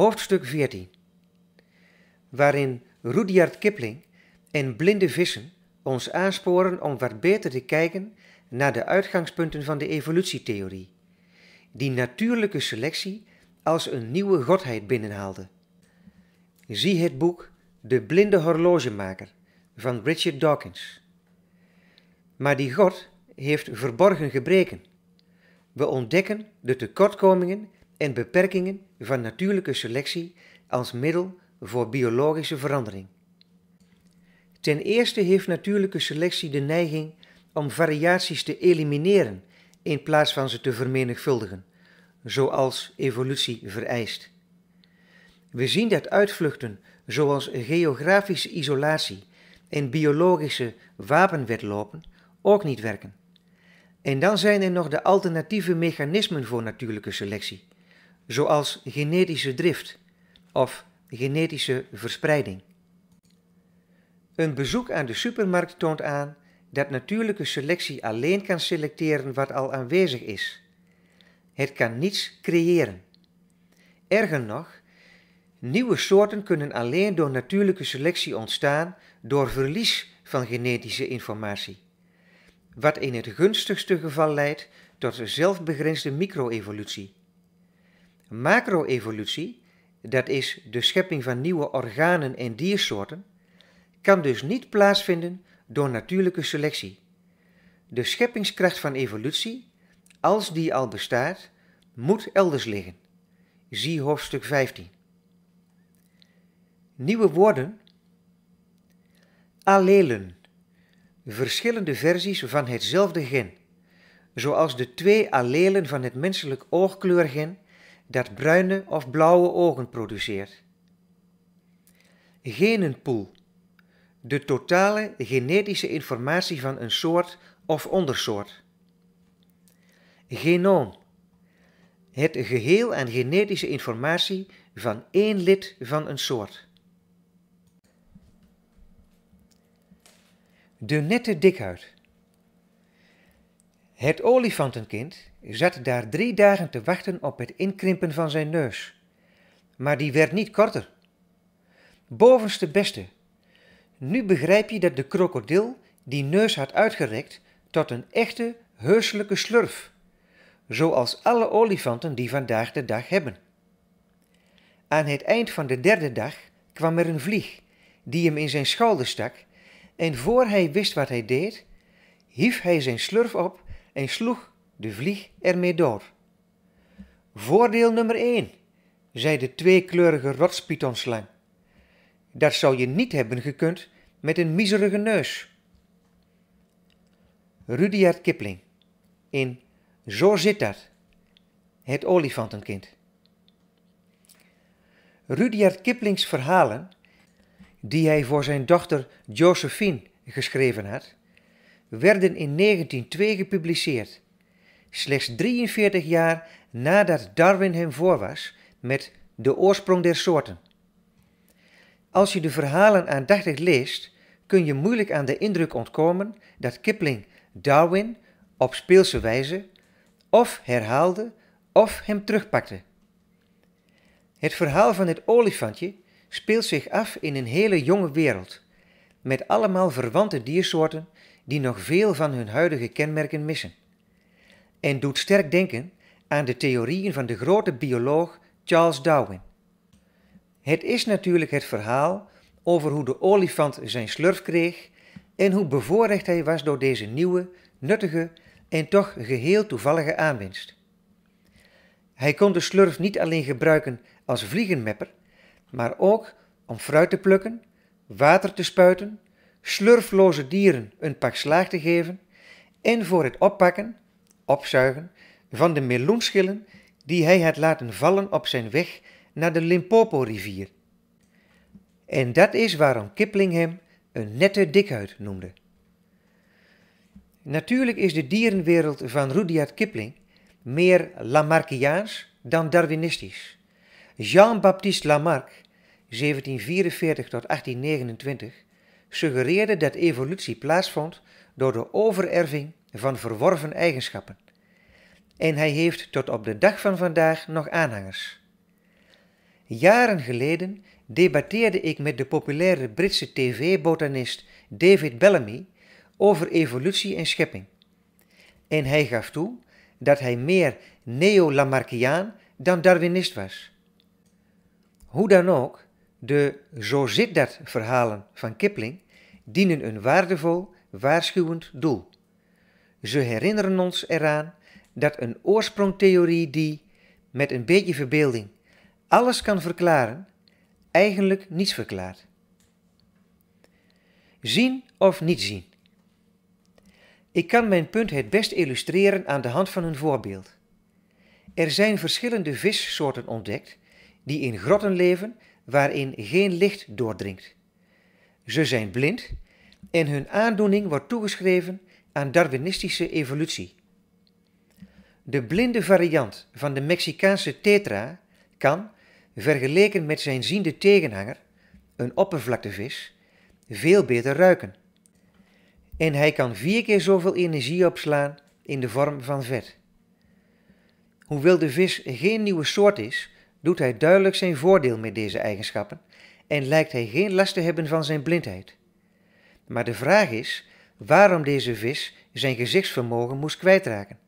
hoofdstuk 14, waarin Rudyard Kipling en blinde vissen ons aansporen om wat beter te kijken naar de uitgangspunten van de evolutietheorie, die natuurlijke selectie als een nieuwe godheid binnenhaalde. Zie het boek De blinde horlogemaker van Richard Dawkins. Maar die god heeft verborgen gebreken. We ontdekken de tekortkomingen en beperkingen van natuurlijke selectie als middel voor biologische verandering. Ten eerste heeft natuurlijke selectie de neiging om variaties te elimineren in plaats van ze te vermenigvuldigen, zoals evolutie vereist. We zien dat uitvluchten zoals geografische isolatie en biologische wapenwedlopen ook niet werken. En dan zijn er nog de alternatieve mechanismen voor natuurlijke selectie zoals genetische drift of genetische verspreiding. Een bezoek aan de supermarkt toont aan dat natuurlijke selectie alleen kan selecteren wat al aanwezig is. Het kan niets creëren. Erger nog, nieuwe soorten kunnen alleen door natuurlijke selectie ontstaan door verlies van genetische informatie. Wat in het gunstigste geval leidt tot zelfbegrensde micro-evolutie. Macroevolutie, dat is de schepping van nieuwe organen en diersoorten, kan dus niet plaatsvinden door natuurlijke selectie. De scheppingskracht van evolutie, als die al bestaat, moet elders liggen. Zie hoofdstuk 15. Nieuwe woorden. Allelen. Verschillende versies van hetzelfde gen, zoals de twee allelen van het menselijk oogkleurgen dat bruine of blauwe ogen produceert. Genenpool. De totale genetische informatie van een soort of ondersoort. Genoom. Het geheel aan genetische informatie van één lid van een soort. De nette dikhuid. Het olifantenkind zat daar drie dagen te wachten op het inkrimpen van zijn neus. Maar die werd niet korter. Bovenste beste, nu begrijp je dat de krokodil die neus had uitgerekt tot een echte, heuselijke slurf, zoals alle olifanten die vandaag de dag hebben. Aan het eind van de derde dag kwam er een vlieg, die hem in zijn schouder stak, en voor hij wist wat hij deed, hief hij zijn slurf op en sloeg de vlieg ermee door. Voordeel nummer één, zei de tweekleurige rotspitonslang. Dat zou je niet hebben gekund met een miserige neus. Rudyard Kipling in Zo zit dat, het olifantenkind. Rudyard Kiplings verhalen, die hij voor zijn dochter Josephine geschreven had, werden in 1902 gepubliceerd, slechts 43 jaar nadat Darwin hem voor was met De oorsprong der soorten. Als je de verhalen aandachtig leest, kun je moeilijk aan de indruk ontkomen dat Kipling Darwin op speelse wijze of herhaalde of hem terugpakte. Het verhaal van het olifantje speelt zich af in een hele jonge wereld, met allemaal verwante diersoorten die nog veel van hun huidige kenmerken missen. En doet sterk denken aan de theorieën van de grote bioloog Charles Darwin. Het is natuurlijk het verhaal over hoe de olifant zijn slurf kreeg en hoe bevoorrecht hij was door deze nieuwe, nuttige en toch geheel toevallige aanwinst. Hij kon de slurf niet alleen gebruiken als vliegenmepper, maar ook om fruit te plukken, water te spuiten slurfloze dieren een pak slaag te geven en voor het oppakken, opzuigen, van de meloenschillen die hij had laten vallen op zijn weg naar de Limpopo-rivier. En dat is waarom Kipling hem een nette dikhuid noemde. Natuurlijk is de dierenwereld van Rudyard Kipling meer Lamarckiaans dan Darwinistisch. Jean-Baptiste Lamarck, 1744 1829, suggereerde dat evolutie plaatsvond door de overerving van verworven eigenschappen. En hij heeft tot op de dag van vandaag nog aanhangers. Jaren geleden debatteerde ik met de populaire Britse tv-botanist David Bellamy over evolutie en schepping. En hij gaf toe dat hij meer neo-Lamarckiaan dan Darwinist was. Hoe dan ook, de zo zit dat verhalen van Kipling dienen een waardevol, waarschuwend doel. Ze herinneren ons eraan dat een oorsprongtheorie die, met een beetje verbeelding, alles kan verklaren, eigenlijk niets verklaart. Zien of niet zien. Ik kan mijn punt het best illustreren aan de hand van een voorbeeld. Er zijn verschillende vissoorten ontdekt die in grotten leven waarin geen licht doordringt. Ze zijn blind en hun aandoening wordt toegeschreven aan Darwinistische evolutie. De blinde variant van de Mexicaanse tetra kan, vergeleken met zijn ziende tegenhanger, een oppervlaktevis, veel beter ruiken. En hij kan vier keer zoveel energie opslaan in de vorm van vet. Hoewel de vis geen nieuwe soort is, doet hij duidelijk zijn voordeel met deze eigenschappen en lijkt hij geen last te hebben van zijn blindheid. Maar de vraag is waarom deze vis zijn gezichtsvermogen moest kwijtraken.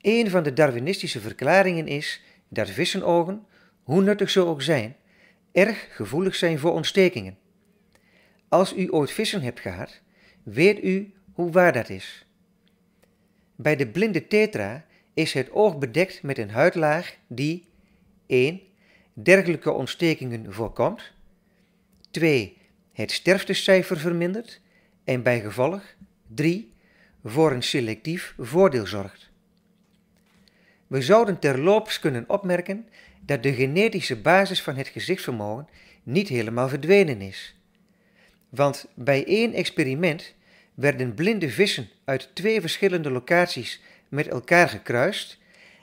Een van de Darwinistische verklaringen is dat vissenogen, hoe nuttig ze ook zijn, erg gevoelig zijn voor ontstekingen. Als u ooit vissen hebt gehad, weet u hoe waar dat is. Bij de blinde tetra is het oog bedekt met een huidlaag die, 1. Dergelijke ontstekingen voorkomt. 2. Het sterftecijfer vermindert en bijgevolg 3. voor een selectief voordeel zorgt. We zouden terloops kunnen opmerken dat de genetische basis van het gezichtsvermogen niet helemaal verdwenen is. Want bij één experiment werden blinde vissen uit twee verschillende locaties met elkaar gekruist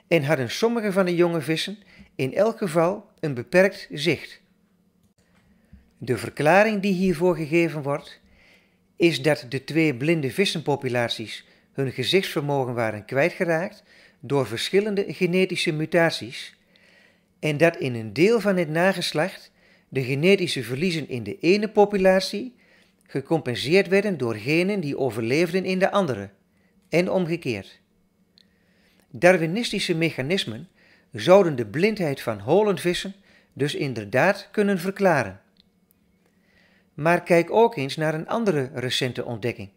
en hadden sommige van de jonge vissen in elk geval een beperkt zicht. De verklaring die hiervoor gegeven wordt, is dat de twee blinde vissenpopulaties hun gezichtsvermogen waren kwijtgeraakt door verschillende genetische mutaties en dat in een deel van het nageslacht de genetische verliezen in de ene populatie gecompenseerd werden door genen die overleefden in de andere en omgekeerd. Darwinistische mechanismen zouden de blindheid van holenvissen dus inderdaad kunnen verklaren. Maar kijk ook eens naar een andere recente ontdekking,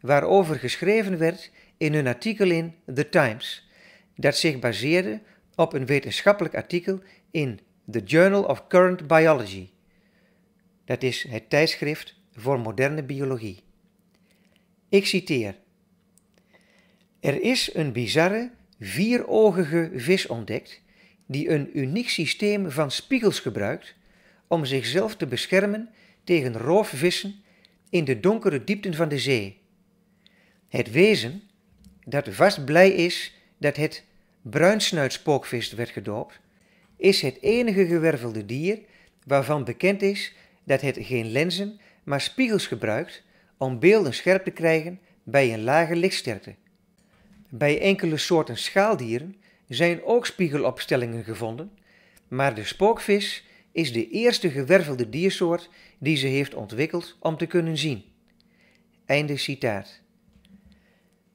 waarover geschreven werd in een artikel in The Times, dat zich baseerde op een wetenschappelijk artikel in The Journal of Current Biology. Dat is het tijdschrift voor moderne biologie. Ik citeer: Er is een bizarre vierogige vis ontdekt die een uniek systeem van spiegels gebruikt om zichzelf te beschermen tegen roofvissen in de donkere diepten van de zee. Het wezen, dat vast blij is dat het bruinsnuitspookvis werd gedoopt, is het enige gewervelde dier waarvan bekend is dat het geen lenzen, maar spiegels gebruikt om beelden scherp te krijgen bij een lage lichtsterkte. Bij enkele soorten schaaldieren zijn ook spiegelopstellingen gevonden, maar de spookvis is de eerste gewervelde diersoort die ze heeft ontwikkeld om te kunnen zien. Einde citaat.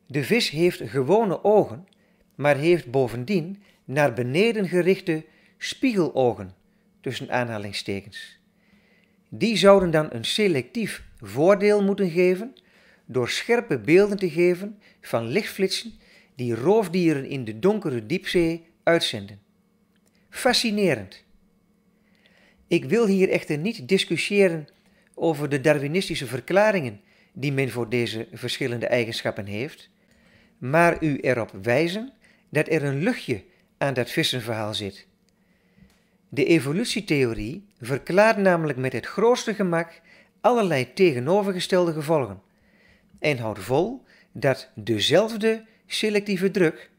De vis heeft gewone ogen, maar heeft bovendien naar beneden gerichte spiegelogen, tussen aanhalingstekens. Die zouden dan een selectief voordeel moeten geven door scherpe beelden te geven van lichtflitsen die roofdieren in de donkere diepzee uitzenden. Fascinerend. Ik wil hier echter niet discussiëren over de Darwinistische verklaringen die men voor deze verschillende eigenschappen heeft, maar u erop wijzen dat er een luchtje aan dat vissenverhaal zit. De evolutietheorie verklaart namelijk met het grootste gemak allerlei tegenovergestelde gevolgen en houdt vol dat dezelfde selectieve druk,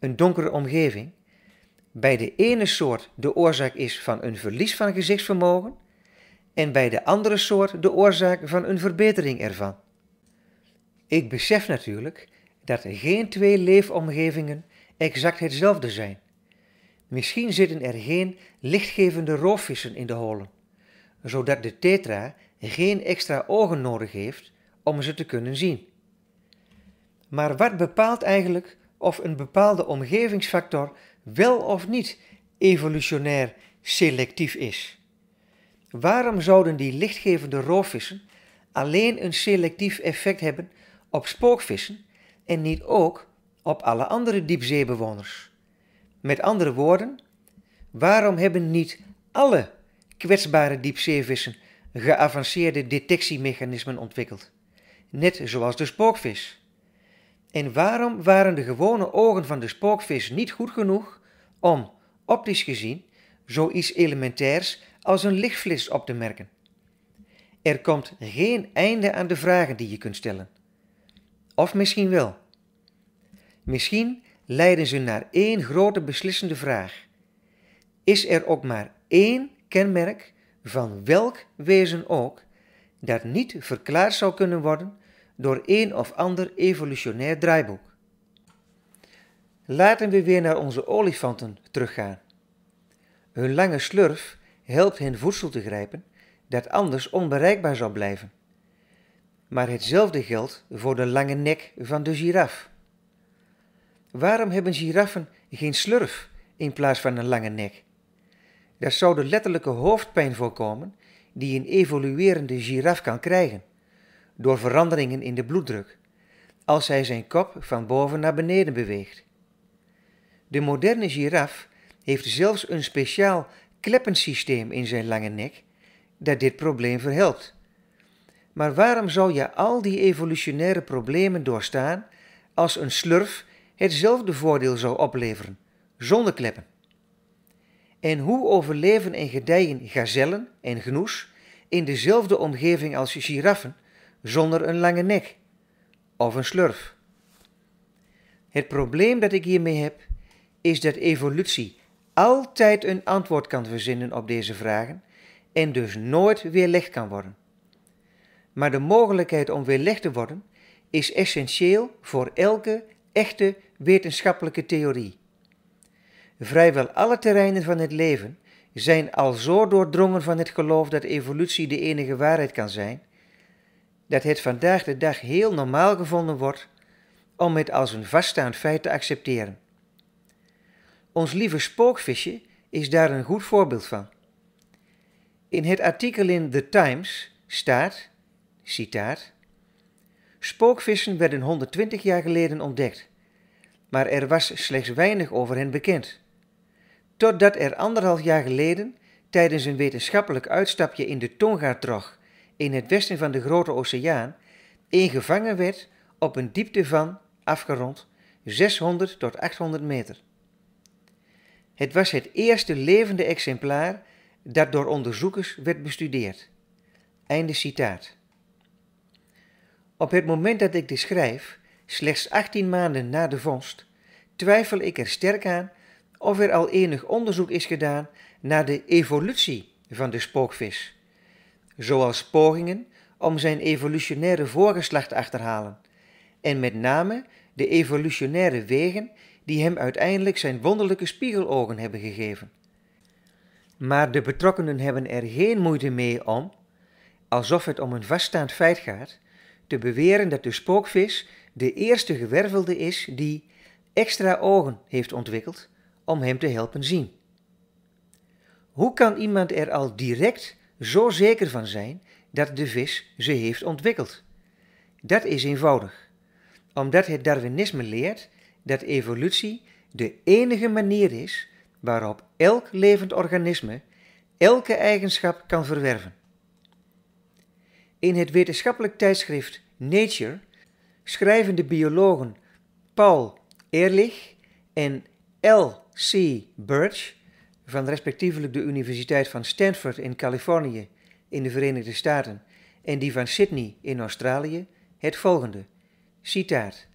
een donkere omgeving, bij de ene soort de oorzaak is van een verlies van gezichtsvermogen en bij de andere soort de oorzaak van een verbetering ervan. Ik besef natuurlijk dat geen twee leefomgevingen exact hetzelfde zijn. Misschien zitten er geen lichtgevende roofvissen in de holen, zodat de tetra geen extra ogen nodig heeft om ze te kunnen zien. Maar wat bepaalt eigenlijk of een bepaalde omgevingsfactor wel of niet evolutionair selectief is? Waarom zouden die lichtgevende roofvissen alleen een selectief effect hebben op spookvissen en niet ook op alle andere diepzeebewoners? Met andere woorden, waarom hebben niet alle kwetsbare diepzeevissen geavanceerde detectiemechanismen ontwikkeld? Net zoals de spookvis. En waarom waren de gewone ogen van de spookvis niet goed genoeg om, optisch gezien, zoiets elementairs als een lichtflits op te merken? Er komt geen einde aan de vragen die je kunt stellen. Of misschien wel. Misschien leiden ze naar één grote beslissende vraag. Is er ook maar één kenmerk van welk wezen ook dat niet verklaard zou kunnen worden door een of ander evolutionair draaiboek. Laten we weer naar onze olifanten teruggaan. Hun lange slurf helpt hen voedsel te grijpen dat anders onbereikbaar zou blijven. Maar hetzelfde geldt voor de lange nek van de giraf. Waarom hebben giraffen geen slurf in plaats van een lange nek? Daar zou de letterlijke hoofdpijn voorkomen die een evoluerende giraf kan krijgen door veranderingen in de bloeddruk, als hij zijn kop van boven naar beneden beweegt. De moderne giraf heeft zelfs een speciaal kleppensysteem in zijn lange nek dat dit probleem verhelpt. Maar waarom zou je al die evolutionaire problemen doorstaan als een slurf hetzelfde voordeel zou opleveren, zonder kleppen? En hoe overleven en gedijen gazellen en genoes in dezelfde omgeving als giraffen zonder een lange nek of een slurf. Het probleem dat ik hiermee heb, is dat evolutie altijd een antwoord kan verzinnen op deze vragen en dus nooit weerlegd kan worden. Maar de mogelijkheid om weerlegd te worden is essentieel voor elke echte wetenschappelijke theorie. Vrijwel alle terreinen van het leven zijn al zo doordrongen van het geloof dat evolutie de enige waarheid kan zijn, dat het vandaag de dag heel normaal gevonden wordt om het als een vaststaand feit te accepteren. Ons lieve spookvisje is daar een goed voorbeeld van. In het artikel in The Times staat, citaat, Spookvissen werden 120 jaar geleden ontdekt, maar er was slechts weinig over hen bekend. Totdat er anderhalf jaar geleden tijdens een wetenschappelijk uitstapje in de Tonga-trog in het westen van de Grote Oceaan in gevangen werd op een diepte van, afgerond, 600 tot 800 meter. Het was het eerste levende exemplaar dat door onderzoekers werd bestudeerd. Einde citaat. Op het moment dat ik dit schrijf, slechts 18 maanden na de vondst, twijfel ik er sterk aan of er al enig onderzoek is gedaan naar de evolutie van de spookvis zoals pogingen om zijn evolutionaire voorgeslacht achterhalen en met name de evolutionaire wegen die hem uiteindelijk zijn wonderlijke spiegelogen hebben gegeven. Maar de betrokkenen hebben er geen moeite mee om, alsof het om een vaststaand feit gaat, te beweren dat de spookvis de eerste gewervelde is die extra ogen heeft ontwikkeld om hem te helpen zien. Hoe kan iemand er al direct zo zeker van zijn dat de vis ze heeft ontwikkeld. Dat is eenvoudig, omdat het Darwinisme leert dat evolutie de enige manier is waarop elk levend organisme elke eigenschap kan verwerven. In het wetenschappelijk tijdschrift Nature schrijven de biologen Paul Ehrlich en L. C. Birch van respectievelijk de Universiteit van Stanford in Californië in de Verenigde Staten en die van Sydney in Australië het volgende. Citaat.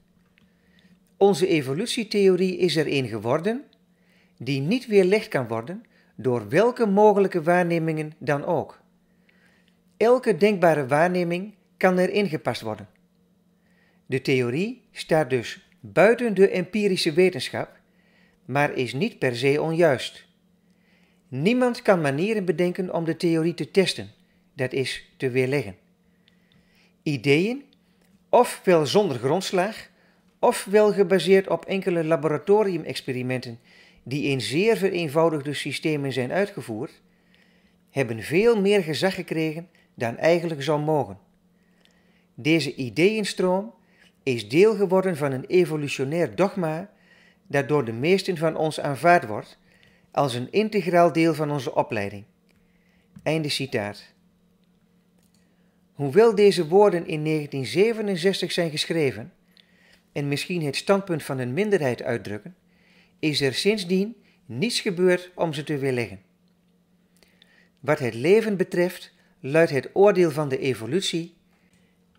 Onze evolutietheorie is er een geworden die niet weerlegd kan worden door welke mogelijke waarnemingen dan ook. Elke denkbare waarneming kan er ingepast worden. De theorie staat dus buiten de empirische wetenschap, maar is niet per se onjuist. Niemand kan manieren bedenken om de theorie te testen, dat is te weerleggen. Ideeën, ofwel zonder grondslag, ofwel gebaseerd op enkele laboratoriumexperimenten die in zeer vereenvoudigde systemen zijn uitgevoerd, hebben veel meer gezag gekregen dan eigenlijk zou mogen. Deze ideeënstroom is deel geworden van een evolutionair dogma dat door de meesten van ons aanvaard wordt als een integraal deel van onze opleiding. Einde citaat. Hoewel deze woorden in 1967 zijn geschreven en misschien het standpunt van een minderheid uitdrukken, is er sindsdien niets gebeurd om ze te weerleggen. Wat het leven betreft luidt het oordeel van de evolutie: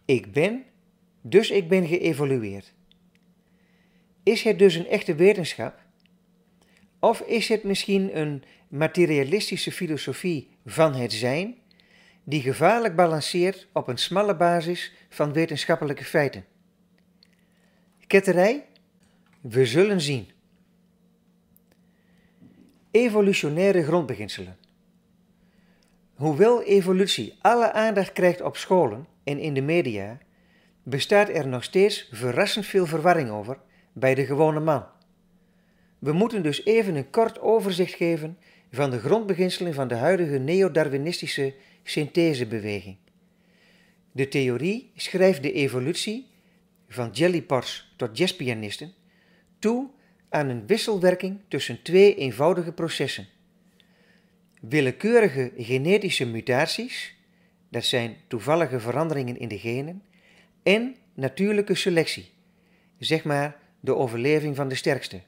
ik ben, dus ik ben geëvolueerd. Is het dus een echte wetenschap of is het misschien een materialistische filosofie van het zijn, die gevaarlijk balanceert op een smalle basis van wetenschappelijke feiten? Ketterij? We zullen zien. Evolutionaire grondbeginselen. Hoewel evolutie alle aandacht krijgt op scholen en in de media, bestaat er nog steeds verrassend veel verwarring over bij de gewone man. We moeten dus even een kort overzicht geven van de grondbeginselen van de huidige neo-darwinistische synthesebeweging. De theorie schrijft de evolutie van jellypots tot jazzpianisten toe aan een wisselwerking tussen twee eenvoudige processen. Willekeurige genetische mutaties, dat zijn toevallige veranderingen in de genen, en natuurlijke selectie, zeg maar de overleving van de sterkste.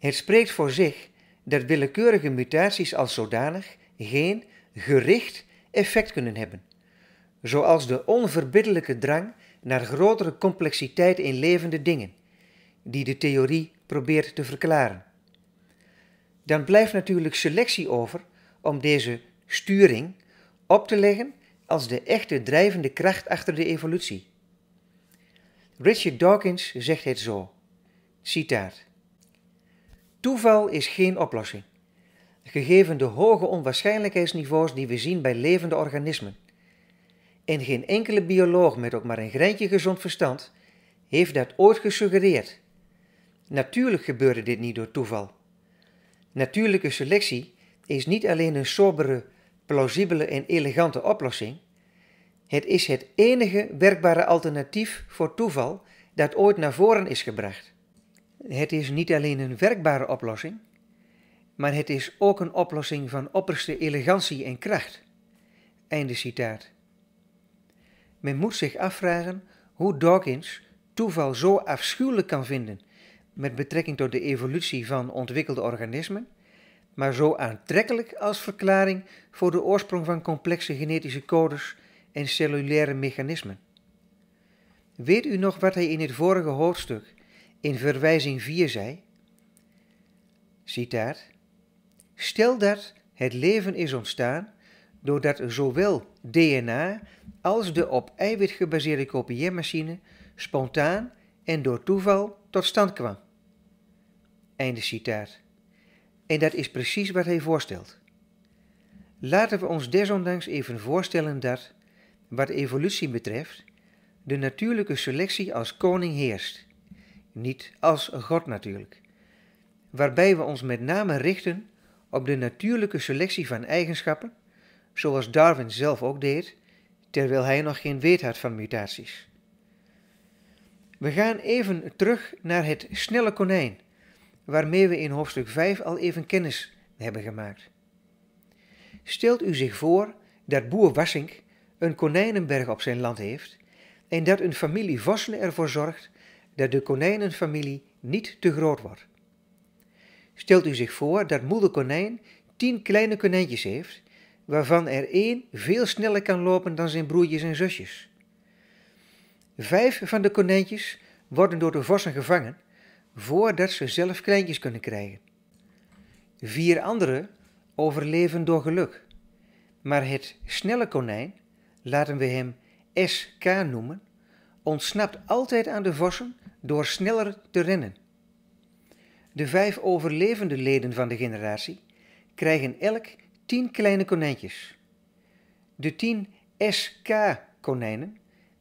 Het spreekt voor zich dat willekeurige mutaties als zodanig geen gericht effect kunnen hebben, zoals de onverbiddelijke drang naar grotere complexiteit in levende dingen, die de theorie probeert te verklaren. Dan blijft natuurlijk selectie over om deze sturing op te leggen als de echte drijvende kracht achter de evolutie. Richard Dawkins zegt het zo, citaat. Toeval is geen oplossing, gegeven de hoge onwaarschijnlijkheidsniveaus die we zien bij levende organismen. En geen enkele bioloog met ook maar een greintje gezond verstand heeft dat ooit gesuggereerd. Natuurlijk gebeurde dit niet door toeval. Natuurlijke selectie is niet alleen een sobere, plausibele en elegante oplossing. Het is het enige werkbare alternatief voor toeval dat ooit naar voren is gebracht. Het is niet alleen een werkbare oplossing, maar het is ook een oplossing van opperste elegantie en kracht. Einde citaat. Men moet zich afvragen hoe Dawkins toeval zo afschuwelijk kan vinden met betrekking tot de evolutie van ontwikkelde organismen, maar zo aantrekkelijk als verklaring voor de oorsprong van complexe genetische codes en cellulaire mechanismen. Weet u nog wat hij in het vorige hoofdstuk in verwijzing 4 zei, citaat, stel dat het leven is ontstaan doordat zowel DNA als de op eiwit gebaseerde kopieermachine spontaan en door toeval tot stand kwam. Einde citaat. En dat is precies wat hij voorstelt. Laten we ons desondanks even voorstellen dat, wat evolutie betreft, de natuurlijke selectie als koning heerst niet als God natuurlijk. Waarbij we ons met name richten op de natuurlijke selectie van eigenschappen, zoals Darwin zelf ook deed, terwijl hij nog geen weet had van mutaties. We gaan even terug naar het snelle konijn, waarmee we in hoofdstuk 5 al even kennis hebben gemaakt. Stelt u zich voor dat boer Wassink een konijnenberg op zijn land heeft en dat een familie vossen ervoor zorgt dat de konijnenfamilie niet te groot wordt. Stelt u zich voor dat moeder konijn tien kleine konijntjes heeft, waarvan er één veel sneller kan lopen dan zijn broertjes en zusjes. Vijf van de konijntjes worden door de vossen gevangen voordat ze zelf kleintjes kunnen krijgen. Vier andere overleven door geluk. Maar het snelle konijn, laten we hem SK noemen, ontsnapt altijd aan de vossen door sneller te rennen. De vijf overlevende leden van de generatie krijgen elk tien kleine konijntjes. De tien SK-konijnen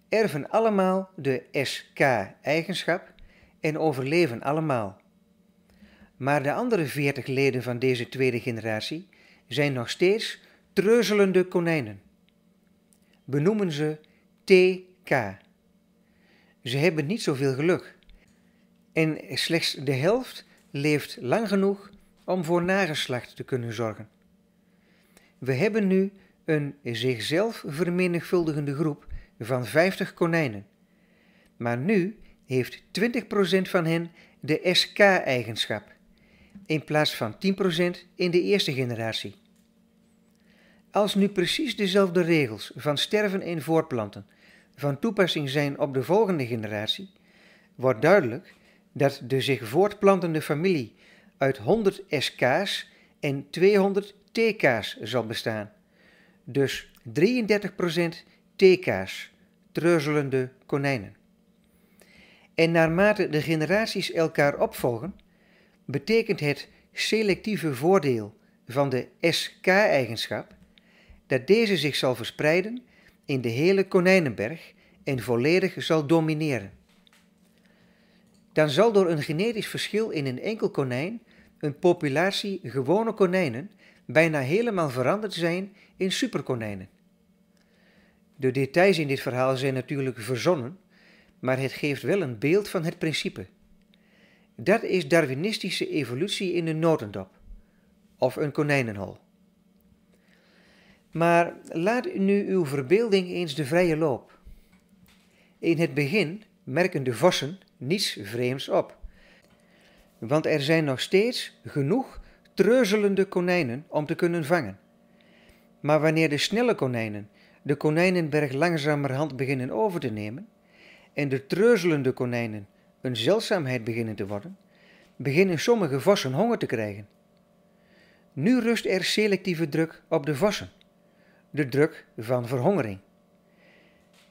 erven allemaal de SK-eigenschap en overleven allemaal. Maar de andere veertig leden van deze tweede generatie zijn nog steeds treuzelende konijnen. Benoemen ze TK. Ze hebben niet zoveel geluk. En slechts de helft leeft lang genoeg om voor nageslacht te kunnen zorgen. We hebben nu een zichzelf vermenigvuldigende groep van 50 konijnen. Maar nu heeft 20% van hen de SK-eigenschap, in plaats van 10% in de eerste generatie. Als nu precies dezelfde regels van sterven en voortplanten van toepassing zijn op de volgende generatie, wordt duidelijk dat de zich voortplantende familie uit 100 SK's en 200 TK's zal bestaan. Dus 33% TK's, treuzelende konijnen. En naarmate de generaties elkaar opvolgen, betekent het selectieve voordeel van de SK-eigenschap dat deze zich zal verspreiden in de hele Konijnenberg en volledig zal domineren. Dan zal door een genetisch verschil in een enkel konijn een populatie gewone konijnen bijna helemaal veranderd zijn in superkonijnen. De details in dit verhaal zijn natuurlijk verzonnen, maar het geeft wel een beeld van het principe. Dat is Darwinistische evolutie in een notendop of een konijnenhol. Maar laat nu uw verbeelding eens de vrije loop. In het begin merken de vossen niets vreemds op. Want er zijn nog steeds genoeg treuzelende konijnen om te kunnen vangen. Maar wanneer de snelle konijnen de konijnenberg langzamerhand beginnen over te nemen en de treuzelende konijnen een zeldzaamheid beginnen te worden, beginnen sommige vossen honger te krijgen. Nu rust er selectieve druk op de vossen de druk van verhongering.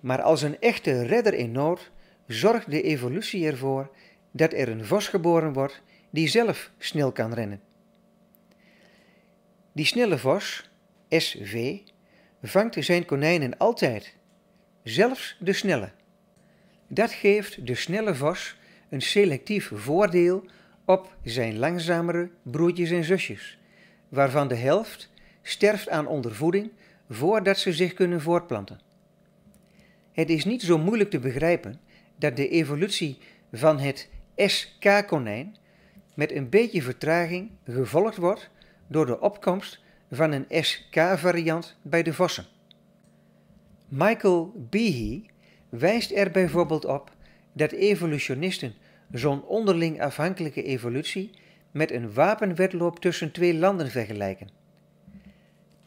Maar als een echte redder in nood zorgt de evolutie ervoor dat er een vos geboren wordt die zelf snel kan rennen. Die snelle vos, SV, vangt zijn konijnen altijd, zelfs de snelle. Dat geeft de snelle vos een selectief voordeel op zijn langzamere broertjes en zusjes, waarvan de helft sterft aan ondervoeding voordat ze zich kunnen voortplanten. Het is niet zo moeilijk te begrijpen dat de evolutie van het SK-konijn met een beetje vertraging gevolgd wordt door de opkomst van een SK-variant bij de vossen. Michael Behe wijst er bijvoorbeeld op dat evolutionisten zo'n onderling afhankelijke evolutie met een wapenwedloop tussen twee landen vergelijken.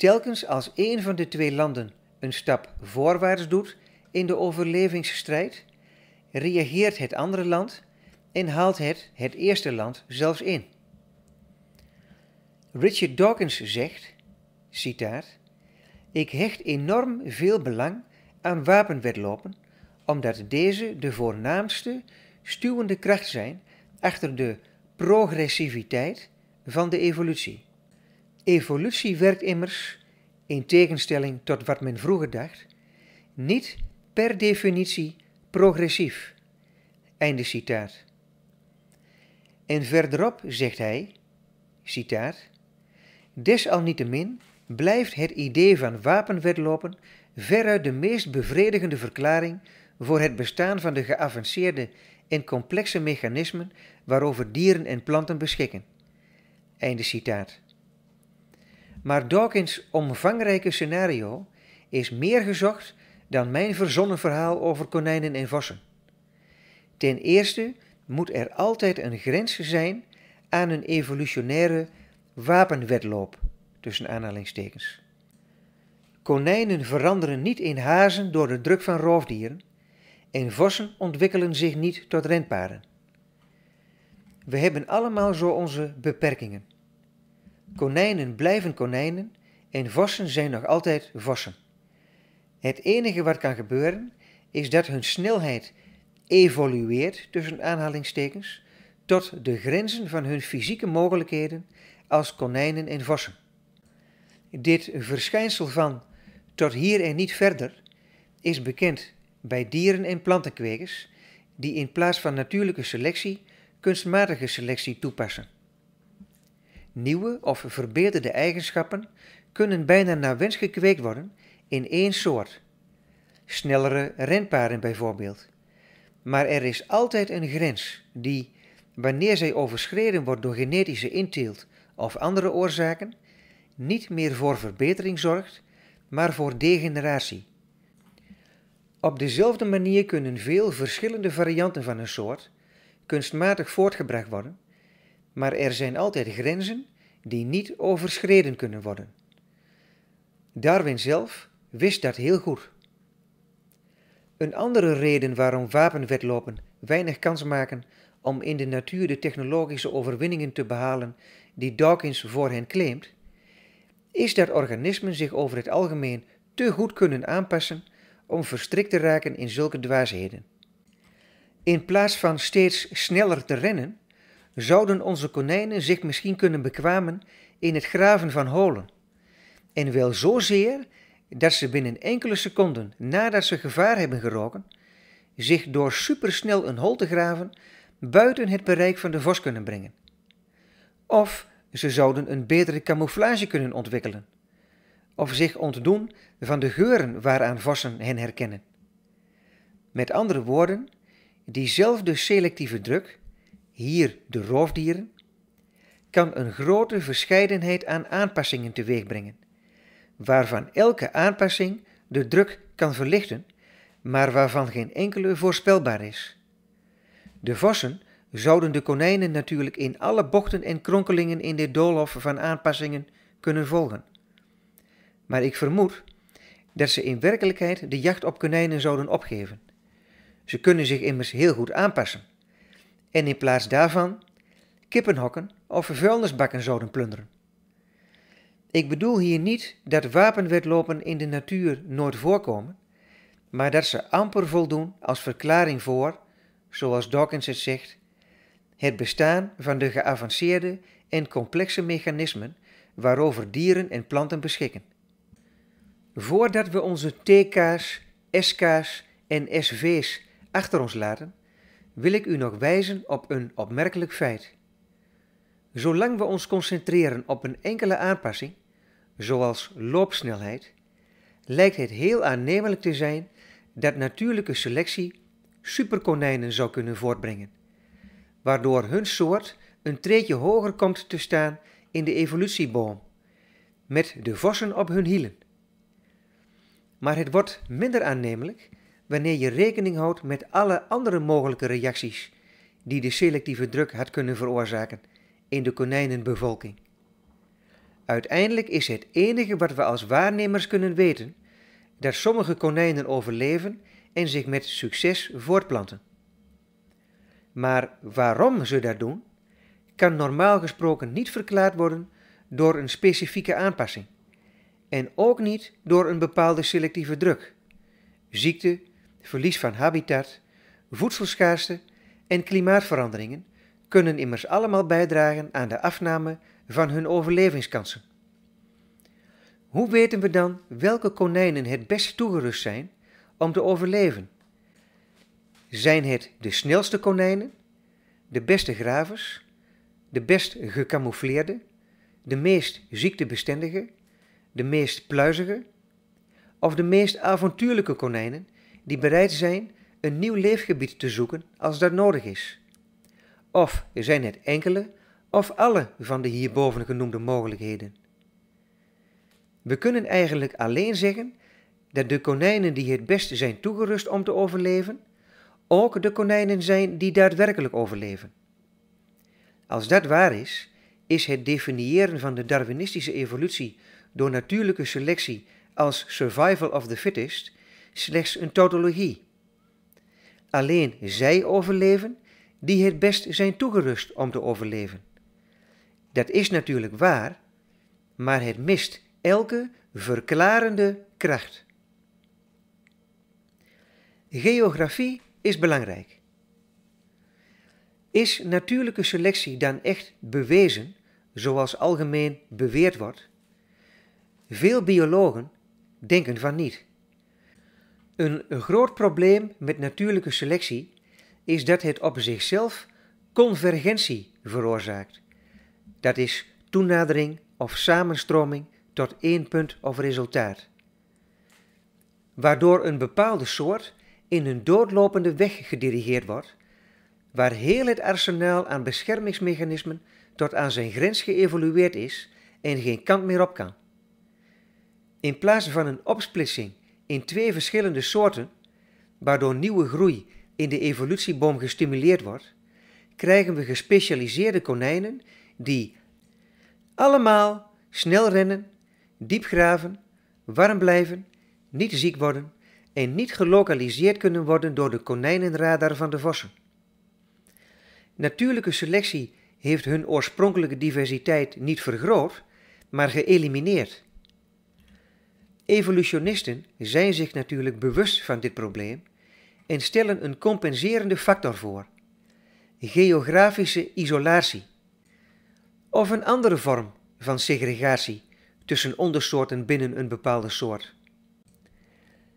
Telkens als één van de twee landen een stap voorwaarts doet in de overlevingsstrijd, reageert het andere land en haalt het het eerste land zelfs in. Richard Dawkins zegt, citaat, ik hecht enorm veel belang aan wapenwedlopen, omdat deze de voornaamste stuwende kracht zijn achter de progressiviteit van de evolutie. Evolutie werkt immers, in tegenstelling tot wat men vroeger dacht, niet per definitie progressief. Einde citaat. En verderop zegt hij, citaat, Desalniettemin blijft het idee van wapenwedlopen veruit de meest bevredigende verklaring voor het bestaan van de geavanceerde en complexe mechanismen waarover dieren en planten beschikken. Einde citaat. Maar Dawkins' omvangrijke scenario is meer gezocht dan mijn verzonnen verhaal over konijnen en vossen. Ten eerste moet er altijd een grens zijn aan een evolutionaire wapenwedloop, tussen aanhalingstekens. Konijnen veranderen niet in hazen door de druk van roofdieren en vossen ontwikkelen zich niet tot renpaarden. We hebben allemaal zo onze beperkingen. Konijnen blijven konijnen en vossen zijn nog altijd vossen. Het enige wat kan gebeuren is dat hun snelheid evolueert tussen aanhalingstekens tot de grenzen van hun fysieke mogelijkheden als konijnen en vossen. Dit verschijnsel van tot hier en niet verder is bekend bij dieren- en plantenkwekers die in plaats van natuurlijke selectie kunstmatige selectie toepassen. Nieuwe of verbeterde eigenschappen kunnen bijna naar wens gekweekt worden in één soort. Snellere renpaarden bijvoorbeeld. Maar er is altijd een grens die, wanneer zij overschreden wordt door genetische inteelt of andere oorzaken, niet meer voor verbetering zorgt, maar voor degeneratie. Op dezelfde manier kunnen veel verschillende varianten van een soort kunstmatig voortgebracht worden maar er zijn altijd grenzen die niet overschreden kunnen worden. Darwin zelf wist dat heel goed. Een andere reden waarom wapenwedlopen weinig kans maken om in de natuur de technologische overwinningen te behalen die Dawkins voor hen claimt, is dat organismen zich over het algemeen te goed kunnen aanpassen om verstrikt te raken in zulke dwaasheden. In plaats van steeds sneller te rennen, zouden onze konijnen zich misschien kunnen bekwamen in het graven van holen. En wel zozeer dat ze binnen enkele seconden nadat ze gevaar hebben geroken, zich door supersnel een hol te graven buiten het bereik van de vos kunnen brengen. Of ze zouden een betere camouflage kunnen ontwikkelen, of zich ontdoen van de geuren waaraan vossen hen herkennen. Met andere woorden, diezelfde selectieve druk hier de roofdieren, kan een grote verscheidenheid aan aanpassingen teweegbrengen, waarvan elke aanpassing de druk kan verlichten, maar waarvan geen enkele voorspelbaar is. De vossen zouden de konijnen natuurlijk in alle bochten en kronkelingen in dit doolhof van aanpassingen kunnen volgen. Maar ik vermoed dat ze in werkelijkheid de jacht op konijnen zouden opgeven. Ze kunnen zich immers heel goed aanpassen en in plaats daarvan kippenhokken of vuilnisbakken zouden plunderen. Ik bedoel hier niet dat wapenwedlopen in de natuur nooit voorkomen, maar dat ze amper voldoen als verklaring voor, zoals Dawkins het zegt, het bestaan van de geavanceerde en complexe mechanismen waarover dieren en planten beschikken. Voordat we onze TK's, SK's en SV's achter ons laten, wil ik u nog wijzen op een opmerkelijk feit. Zolang we ons concentreren op een enkele aanpassing, zoals loopsnelheid, lijkt het heel aannemelijk te zijn dat natuurlijke selectie superkonijnen zou kunnen voortbrengen, waardoor hun soort een treedje hoger komt te staan in de evolutieboom, met de vossen op hun hielen. Maar het wordt minder aannemelijk wanneer je rekening houdt met alle andere mogelijke reacties die de selectieve druk had kunnen veroorzaken in de konijnenbevolking. Uiteindelijk is het enige wat we als waarnemers kunnen weten dat sommige konijnen overleven en zich met succes voortplanten. Maar waarom ze dat doen, kan normaal gesproken niet verklaard worden door een specifieke aanpassing en ook niet door een bepaalde selectieve druk, ziekte verlies van habitat, voedselschaarste en klimaatveranderingen kunnen immers allemaal bijdragen aan de afname van hun overlevingskansen. Hoe weten we dan welke konijnen het best toegerust zijn om te overleven? Zijn het de snelste konijnen, de beste gravers, de best gecamoufleerde, de meest ziektebestendige, de meest pluizige of de meest avontuurlijke konijnen die bereid zijn een nieuw leefgebied te zoeken als dat nodig is. Of er zijn het enkele of alle van de hierboven genoemde mogelijkheden. We kunnen eigenlijk alleen zeggen dat de konijnen die het beste zijn toegerust om te overleven, ook de konijnen zijn die daadwerkelijk overleven. Als dat waar is, is het definiëren van de Darwinistische evolutie door natuurlijke selectie als survival of the fittest slechts een tautologie. Alleen zij overleven die het best zijn toegerust om te overleven. Dat is natuurlijk waar, maar het mist elke verklarende kracht. Geografie is belangrijk. Is natuurlijke selectie dan echt bewezen, zoals algemeen beweerd wordt? Veel biologen denken van niet. Een groot probleem met natuurlijke selectie is dat het op zichzelf convergentie veroorzaakt. Dat is toenadering of samenstroming tot één punt of resultaat. Waardoor een bepaalde soort in een doodlopende weg gedirigeerd wordt, waar heel het arsenaal aan beschermingsmechanismen tot aan zijn grens geëvolueerd is en geen kant meer op kan. In plaats van een opsplitsing in twee verschillende soorten, waardoor nieuwe groei in de evolutieboom gestimuleerd wordt, krijgen we gespecialiseerde konijnen die allemaal snel rennen, diep graven, warm blijven, niet ziek worden en niet gelokaliseerd kunnen worden door de konijnenradar van de vossen. Natuurlijke selectie heeft hun oorspronkelijke diversiteit niet vergroot, maar geëlimineerd. Evolutionisten zijn zich natuurlijk bewust van dit probleem en stellen een compenserende factor voor: geografische isolatie. Of een andere vorm van segregatie tussen ondersoorten binnen een bepaalde soort.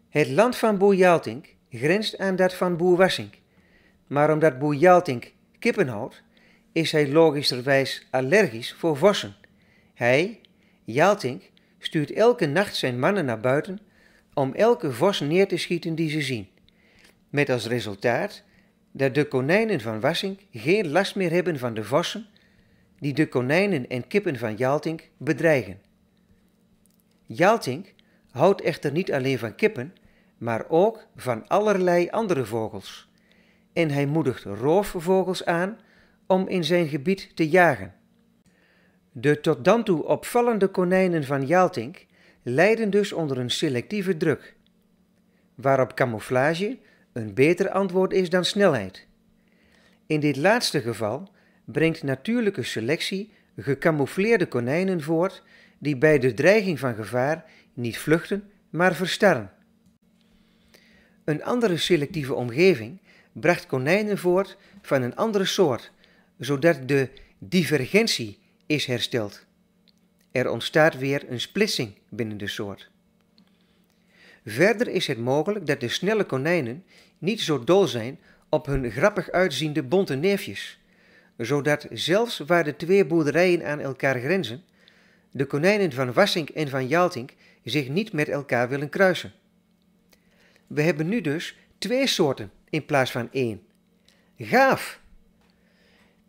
Het land van Boejaltink grenst aan dat van Boerwassink, maar omdat Boejaltink kippen houdt, is hij logischerwijs allergisch voor vossen. Hij, Jaltink, stuurt elke nacht zijn mannen naar buiten om elke vos neer te schieten die ze zien. Met als resultaat dat de konijnen van Wassink geen last meer hebben van de vossen die de konijnen en kippen van Jaltink bedreigen. Jaltink houdt echter niet alleen van kippen, maar ook van allerlei andere vogels. En hij moedigt roofvogels aan om in zijn gebied te jagen. De tot dan toe opvallende konijnen van Jaltink lijden dus onder een selectieve druk, waarop camouflage een beter antwoord is dan snelheid. In dit laatste geval brengt natuurlijke selectie gecamoufleerde konijnen voort die bij de dreiging van gevaar niet vluchten, maar verstarren. Een andere selectieve omgeving bracht konijnen voort van een andere soort, zodat de divergentie is hersteld. Er ontstaat weer een splitsing binnen de soort. Verder is het mogelijk dat de snelle konijnen niet zo dol zijn op hun grappig uitziende bonte neefjes, zodat zelfs waar de twee boerderijen aan elkaar grenzen, de konijnen van Wassink en van Jaltink zich niet met elkaar willen kruisen. We hebben nu dus twee soorten in plaats van één. Gaaf!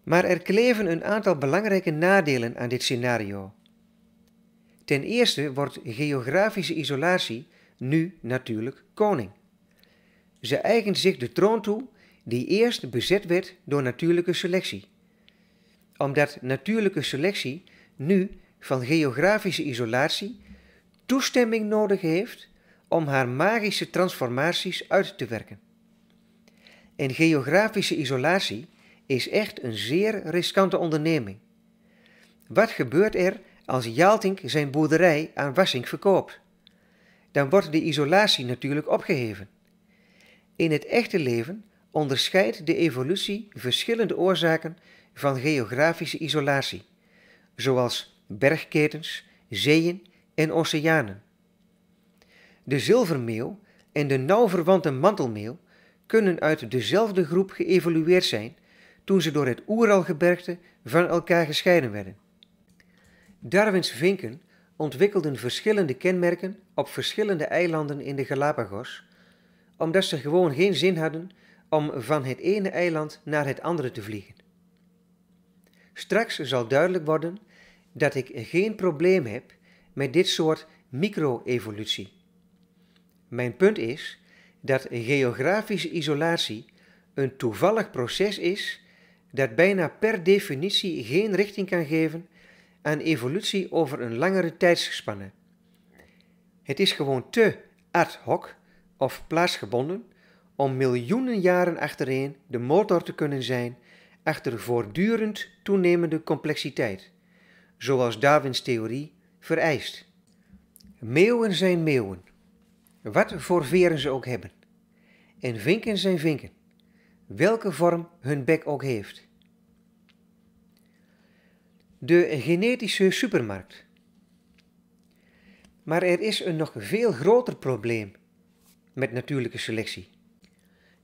Maar er kleven een aantal belangrijke nadelen aan dit scenario. Ten eerste wordt geografische isolatie nu natuurlijk koning. Ze eigent zich de troon toe die eerst bezet werd door natuurlijke selectie. Omdat natuurlijke selectie nu van geografische isolatie toestemming nodig heeft om haar magische transformaties uit te werken. En geografische isolatie is echt een zeer riskante onderneming. Wat gebeurt er als Jaltink zijn boerderij aan Wassink verkoopt? Dan wordt de isolatie natuurlijk opgeheven. In het echte leven onderscheidt de evolutie verschillende oorzaken van geografische isolatie, zoals bergketens, zeeën en oceanen. De zilvermeeuw en de nauw verwante mantelmeeuw kunnen uit dezelfde groep geëvolueerd zijn toen ze door het Oeralgebergte van elkaar gescheiden werden. Darwins vinken ontwikkelden verschillende kenmerken op verschillende eilanden in de Galapagos, omdat ze gewoon geen zin hadden om van het ene eiland naar het andere te vliegen. Straks zal duidelijk worden dat ik geen probleem heb met dit soort micro-evolutie. Mijn punt is dat geografische isolatie een toevallig proces is dat bijna per definitie geen richting kan geven aan evolutie over een langere tijdsgespanne. Het is gewoon te ad hoc of plaatsgebonden om miljoenen jaren achtereen de motor te kunnen zijn achter voortdurend toenemende complexiteit, zoals Darwins theorie vereist. Meeuwen zijn meeuwen, wat voor veren ze ook hebben. En vinken zijn vinken, welke vorm hun bek ook heeft de genetische supermarkt. Maar er is een nog veel groter probleem met natuurlijke selectie.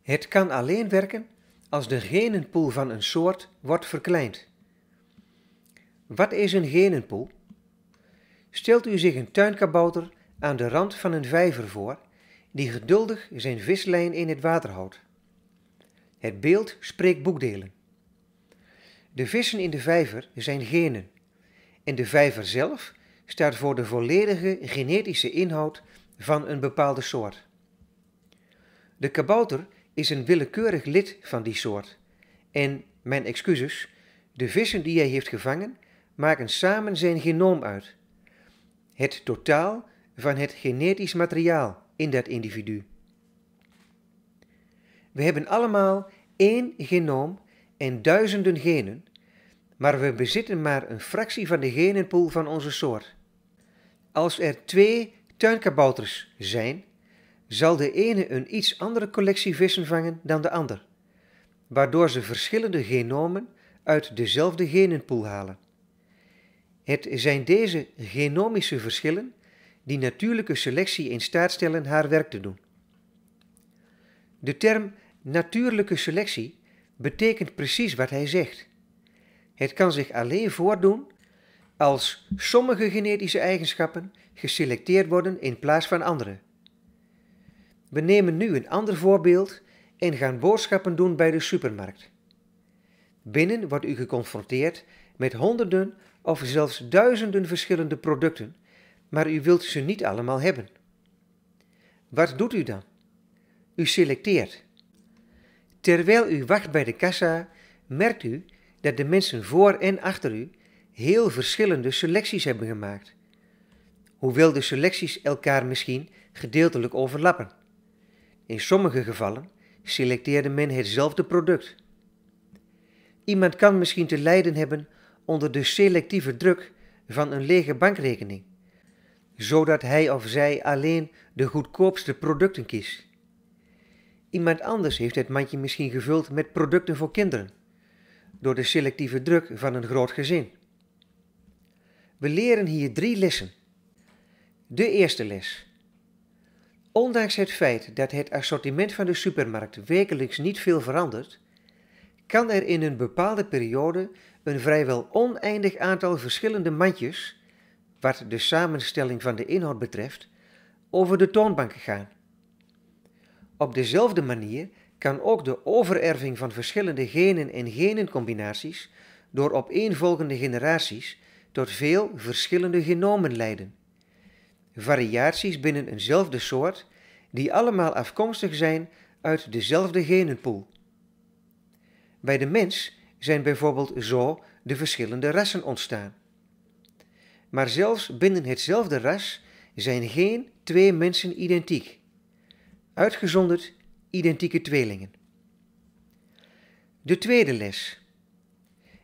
Het kan alleen werken als de genenpool van een soort wordt verkleind. Wat is een genenpool? Stelt u zich een tuinkabouter aan de rand van een vijver voor, die geduldig zijn vislijn in het water houdt. Het beeld spreekt boekdelen. De vissen in de vijver zijn genen en de vijver zelf staat voor de volledige genetische inhoud van een bepaalde soort. De kabouter is een willekeurig lid van die soort en, mijn excuses, de vissen die hij heeft gevangen maken samen zijn genoom uit. Het totaal van het genetisch materiaal in dat individu. We hebben allemaal één genoom en duizenden genen, maar we bezitten maar een fractie van de genenpool van onze soort. Als er twee tuinkabouters zijn, zal de ene een iets andere collectie vissen vangen dan de ander, waardoor ze verschillende genomen uit dezelfde genenpool halen. Het zijn deze genomische verschillen die natuurlijke selectie in staat stellen haar werk te doen. De term natuurlijke selectie betekent precies wat hij zegt. Het kan zich alleen voordoen als sommige genetische eigenschappen geselecteerd worden in plaats van andere. We nemen nu een ander voorbeeld en gaan boodschappen doen bij de supermarkt. Binnen wordt u geconfronteerd met honderden of zelfs duizenden verschillende producten, maar u wilt ze niet allemaal hebben. Wat doet u dan? U selecteert. Terwijl u wacht bij de kassa, merkt u dat de mensen voor en achter u heel verschillende selecties hebben gemaakt. Hoewel de selecties elkaar misschien gedeeltelijk overlappen. In sommige gevallen selecteerde men hetzelfde product. Iemand kan misschien te lijden hebben onder de selectieve druk van een lege bankrekening, zodat hij of zij alleen de goedkoopste producten kiest. Iemand anders heeft het mandje misschien gevuld met producten voor kinderen, door de selectieve druk van een groot gezin. We leren hier drie lessen. De eerste les. Ondanks het feit dat het assortiment van de supermarkt wekelijks niet veel verandert, kan er in een bepaalde periode een vrijwel oneindig aantal verschillende mandjes, wat de samenstelling van de inhoud betreft, over de toonbank gaan. Op dezelfde manier kan ook de overerving van verschillende genen en genencombinaties door opeenvolgende generaties tot veel verschillende genomen leiden. Variaties binnen eenzelfde soort die allemaal afkomstig zijn uit dezelfde genenpool. Bij de mens zijn bijvoorbeeld zo de verschillende rassen ontstaan. Maar zelfs binnen hetzelfde ras zijn geen twee mensen identiek uitgezonderd identieke tweelingen. De tweede les.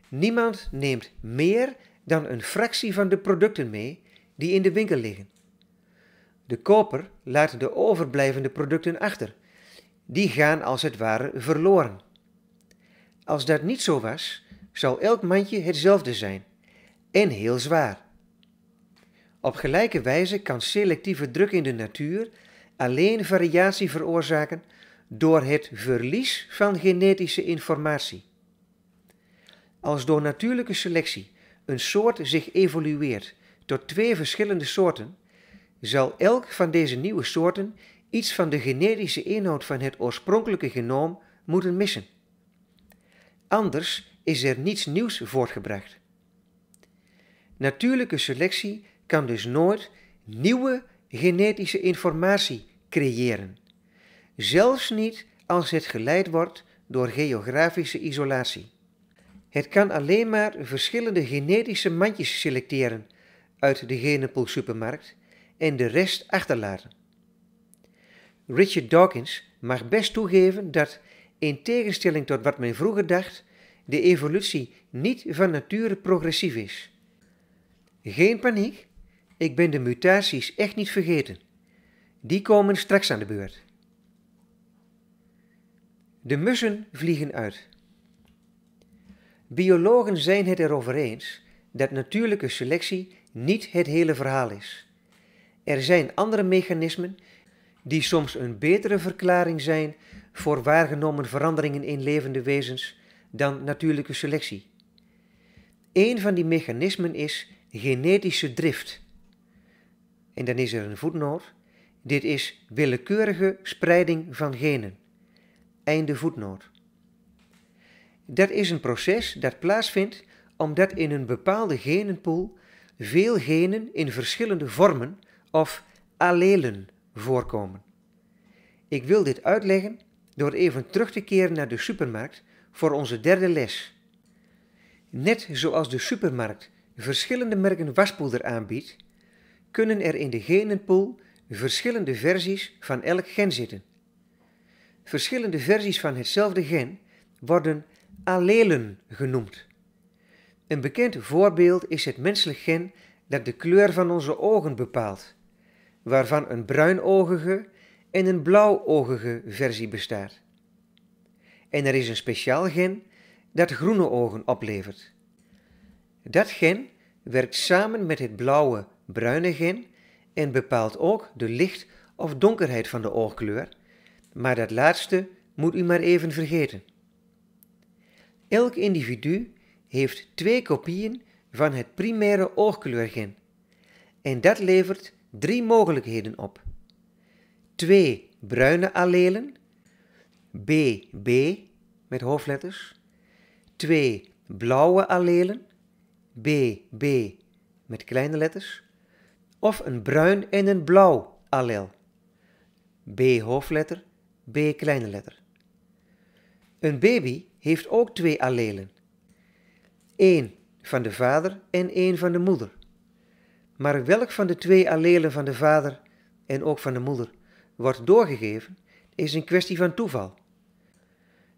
Niemand neemt meer dan een fractie van de producten mee die in de winkel liggen. De koper laat de overblijvende producten achter. Die gaan als het ware verloren. Als dat niet zo was, zou elk mandje hetzelfde zijn en heel zwaar. Op gelijke wijze kan selectieve druk in de natuur alleen variatie veroorzaken door het verlies van genetische informatie. Als door natuurlijke selectie een soort zich evolueert tot twee verschillende soorten, zal elk van deze nieuwe soorten iets van de genetische inhoud van het oorspronkelijke genoom moeten missen. Anders is er niets nieuws voortgebracht. Natuurlijke selectie kan dus nooit nieuwe genetische informatie creëren. Zelfs niet als het geleid wordt door geografische isolatie. Het kan alleen maar verschillende genetische mandjes selecteren uit de genepoolsupermarkt en de rest achterlaten. Richard Dawkins mag best toegeven dat, in tegenstelling tot wat men vroeger dacht, de evolutie niet van nature progressief is. Geen paniek, ik ben de mutaties echt niet vergeten. Die komen straks aan de beurt. De mussen vliegen uit. Biologen zijn het erover eens dat natuurlijke selectie niet het hele verhaal is. Er zijn andere mechanismen die soms een betere verklaring zijn voor waargenomen veranderingen in levende wezens dan natuurlijke selectie. Een van die mechanismen is genetische drift en dan is er een voetnoot, dit is willekeurige spreiding van genen. Einde voetnoot. Dat is een proces dat plaatsvindt omdat in een bepaalde genenpool veel genen in verschillende vormen of allelen voorkomen. Ik wil dit uitleggen door even terug te keren naar de supermarkt voor onze derde les. Net zoals de supermarkt verschillende merken waspoeder aanbiedt, kunnen er in de genenpool verschillende versies van elk gen zitten. Verschillende versies van hetzelfde gen worden allelen genoemd. Een bekend voorbeeld is het menselijk gen dat de kleur van onze ogen bepaalt, waarvan een bruinogige en een blauwogige versie bestaat. En er is een speciaal gen dat groene ogen oplevert. Dat gen werkt samen met het blauwe bruine gen en bepaalt ook de licht- of donkerheid van de oogkleur, maar dat laatste moet u maar even vergeten. Elk individu heeft twee kopieën van het primaire oogkleurgen en dat levert drie mogelijkheden op. Twee bruine allelen, BB met hoofdletters, twee blauwe allelen, BB met kleine letters of een bruin en een blauw allel. B hoofdletter, B kleine letter. Een baby heeft ook twee allelen. Eén van de vader en één van de moeder. Maar welk van de twee allelen van de vader en ook van de moeder wordt doorgegeven, is een kwestie van toeval.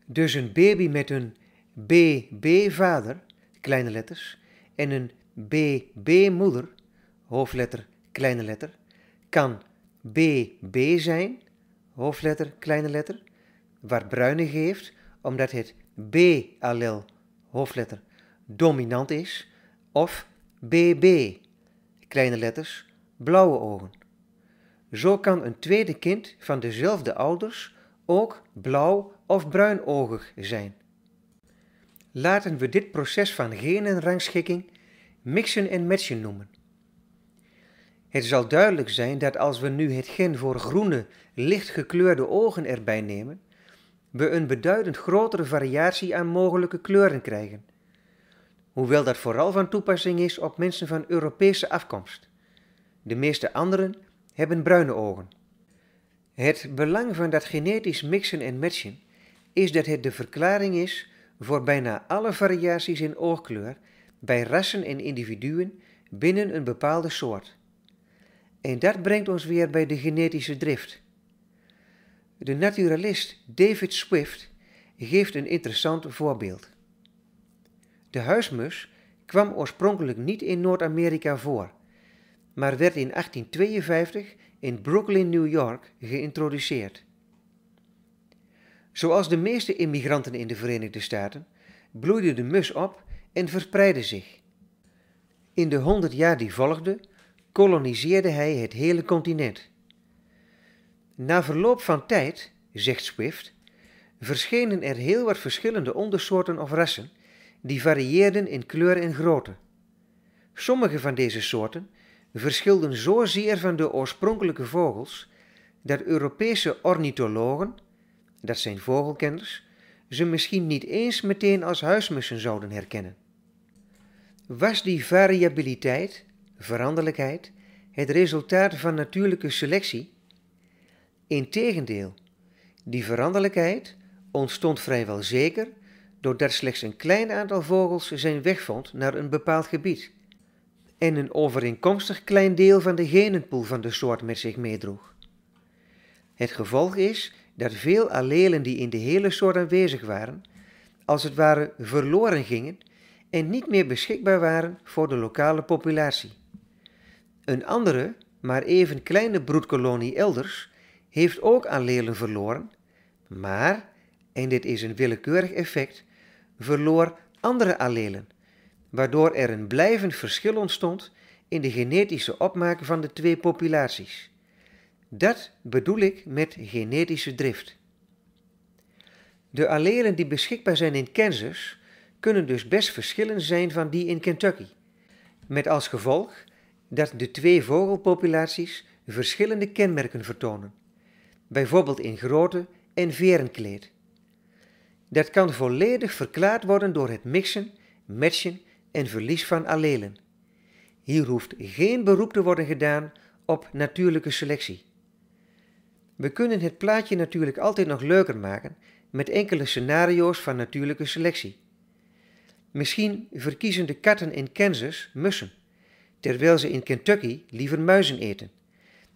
Dus een baby met een BB-vader, kleine letters, en een BB-moeder hoofdletter, kleine letter, kan BB zijn, hoofdletter, kleine letter, waar bruine geeft, omdat het B-allel, hoofdletter, dominant is, of BB, kleine letters, blauwe ogen. Zo kan een tweede kind van dezelfde ouders ook blauw of bruinogig zijn. Laten we dit proces van genenrangschikking mixen en matchen noemen. Het zal duidelijk zijn dat als we nu het gen voor groene, licht gekleurde ogen erbij nemen, we een beduidend grotere variatie aan mogelijke kleuren krijgen. Hoewel dat vooral van toepassing is op mensen van Europese afkomst. De meeste anderen hebben bruine ogen. Het belang van dat genetisch mixen en matchen is dat het de verklaring is voor bijna alle variaties in oogkleur bij rassen en individuen binnen een bepaalde soort. En dat brengt ons weer bij de genetische drift. De naturalist David Swift geeft een interessant voorbeeld. De huismus kwam oorspronkelijk niet in Noord-Amerika voor, maar werd in 1852 in Brooklyn, New York geïntroduceerd. Zoals de meeste immigranten in de Verenigde Staten bloeide de mus op en verspreidde zich. In de honderd jaar die volgden koloniseerde hij het hele continent. Na verloop van tijd, zegt Swift, verschenen er heel wat verschillende ondersoorten of rassen, die varieerden in kleur en grootte. Sommige van deze soorten verschilden zozeer van de oorspronkelijke vogels dat Europese ornithologen, dat zijn vogelkenners, ze misschien niet eens meteen als huismussen zouden herkennen. Was die variabiliteit veranderlijkheid, het resultaat van natuurlijke selectie. Integendeel, die veranderlijkheid ontstond vrijwel zeker doordat slechts een klein aantal vogels zijn weg vond naar een bepaald gebied en een overeenkomstig klein deel van de genenpool van de soort met zich meedroeg. Het gevolg is dat veel allelen die in de hele soort aanwezig waren, als het ware verloren gingen en niet meer beschikbaar waren voor de lokale populatie. Een andere, maar even kleine broedkolonie elders heeft ook aan verloren, maar, en dit is een willekeurig effect, verloor andere allelen, waardoor er een blijvend verschil ontstond in de genetische opmaak van de twee populaties. Dat bedoel ik met genetische drift. De allelen die beschikbaar zijn in Kansas kunnen dus best verschillend zijn van die in Kentucky, met als gevolg dat de twee vogelpopulaties verschillende kenmerken vertonen, bijvoorbeeld in grootte en verenkleed. Dat kan volledig verklaard worden door het mixen, matchen en verlies van allelen. Hier hoeft geen beroep te worden gedaan op natuurlijke selectie. We kunnen het plaatje natuurlijk altijd nog leuker maken met enkele scenario's van natuurlijke selectie. Misschien verkiezen de katten in Kansas mussen terwijl ze in Kentucky liever muizen eten,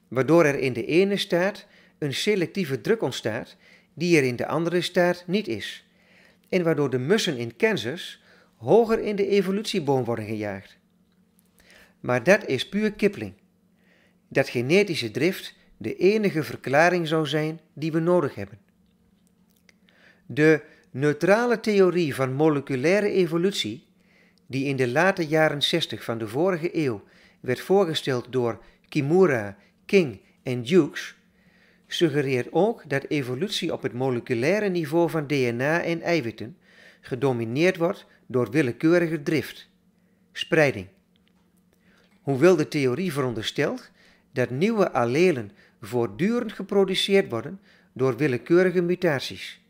waardoor er in de ene staat een selectieve druk ontstaat die er in de andere staat niet is, en waardoor de mussen in Kansas hoger in de evolutieboom worden gejaagd. Maar dat is puur Kipling. Dat genetische drift de enige verklaring zou zijn die we nodig hebben. De neutrale theorie van moleculaire evolutie die in de late jaren 60 van de vorige eeuw werd voorgesteld door Kimura, King en Dukes, suggereert ook dat evolutie op het moleculaire niveau van DNA en eiwitten gedomineerd wordt door willekeurige drift, spreiding. Hoewel de theorie veronderstelt dat nieuwe allelen voortdurend geproduceerd worden door willekeurige mutaties,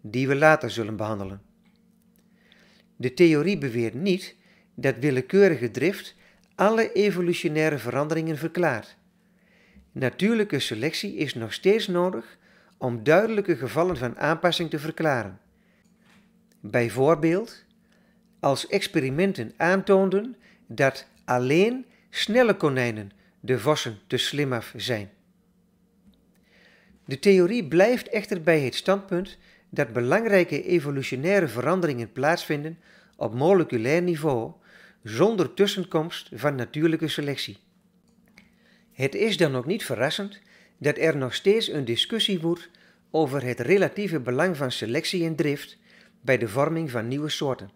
die we later zullen behandelen. De theorie beweert niet dat willekeurige drift alle evolutionaire veranderingen verklaart. Natuurlijke selectie is nog steeds nodig om duidelijke gevallen van aanpassing te verklaren. Bijvoorbeeld als experimenten aantoonden dat alleen snelle konijnen de vossen te slim af zijn. De theorie blijft echter bij het standpunt dat belangrijke evolutionaire veranderingen plaatsvinden op moleculair niveau zonder tussenkomst van natuurlijke selectie. Het is dan ook niet verrassend dat er nog steeds een discussie wordt over het relatieve belang van selectie en drift bij de vorming van nieuwe soorten.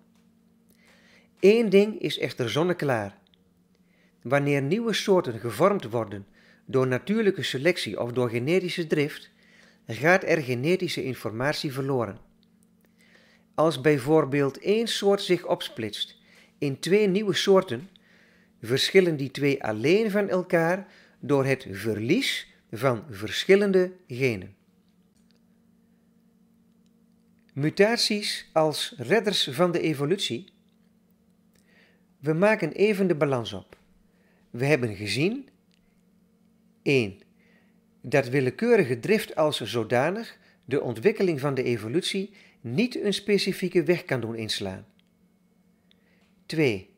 Eén ding is echter zonneklaar. Wanneer nieuwe soorten gevormd worden door natuurlijke selectie of door genetische drift, gaat er genetische informatie verloren. Als bijvoorbeeld één soort zich opsplitst in twee nieuwe soorten, verschillen die twee alleen van elkaar door het verlies van verschillende genen. Mutaties als redders van de evolutie. We maken even de balans op. We hebben gezien 1 dat willekeurige drift als zodanig de ontwikkeling van de evolutie niet een specifieke weg kan doen inslaan. 2.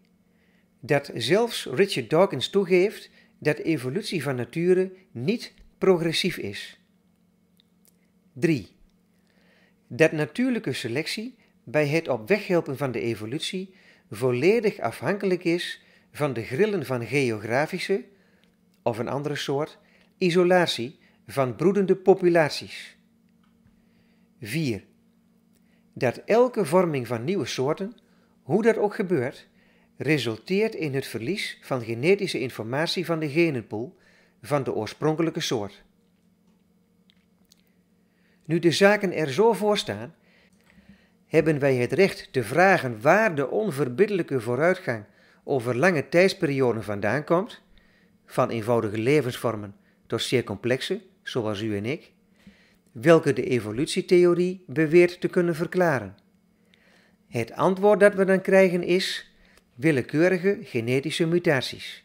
Dat zelfs Richard Dawkins toegeeft dat evolutie van nature niet progressief is. 3. Dat natuurlijke selectie bij het op helpen van de evolutie volledig afhankelijk is van de grillen van geografische, of een andere soort, isolatie van broedende populaties. 4. Dat elke vorming van nieuwe soorten, hoe dat ook gebeurt, resulteert in het verlies van genetische informatie van de genenpool van de oorspronkelijke soort. Nu de zaken er zo voor staan, hebben wij het recht te vragen waar de onverbiddelijke vooruitgang over lange tijdsperioden vandaan komt, van eenvoudige levensvormen tot zeer complexe, zoals u en ik, welke de evolutietheorie beweert te kunnen verklaren. Het antwoord dat we dan krijgen is willekeurige genetische mutaties.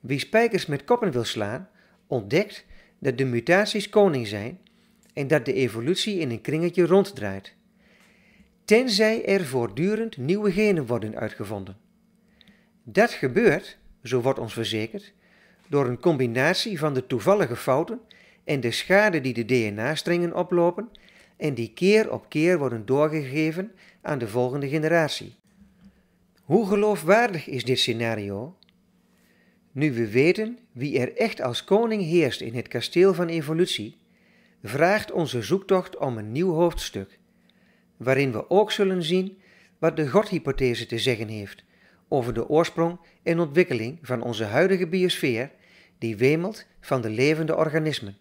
Wie spijkers met koppen wil slaan, ontdekt dat de mutaties koning zijn en dat de evolutie in een kringetje ronddraait, tenzij er voortdurend nieuwe genen worden uitgevonden. Dat gebeurt, zo wordt ons verzekerd, door een combinatie van de toevallige fouten en de schade die de DNA-strengen oplopen en die keer op keer worden doorgegeven aan de volgende generatie. Hoe geloofwaardig is dit scenario? Nu we weten wie er echt als koning heerst in het kasteel van evolutie, vraagt onze zoektocht om een nieuw hoofdstuk, waarin we ook zullen zien wat de godhypothese te zeggen heeft over de oorsprong en ontwikkeling van onze huidige biosfeer die wemelt van de levende organismen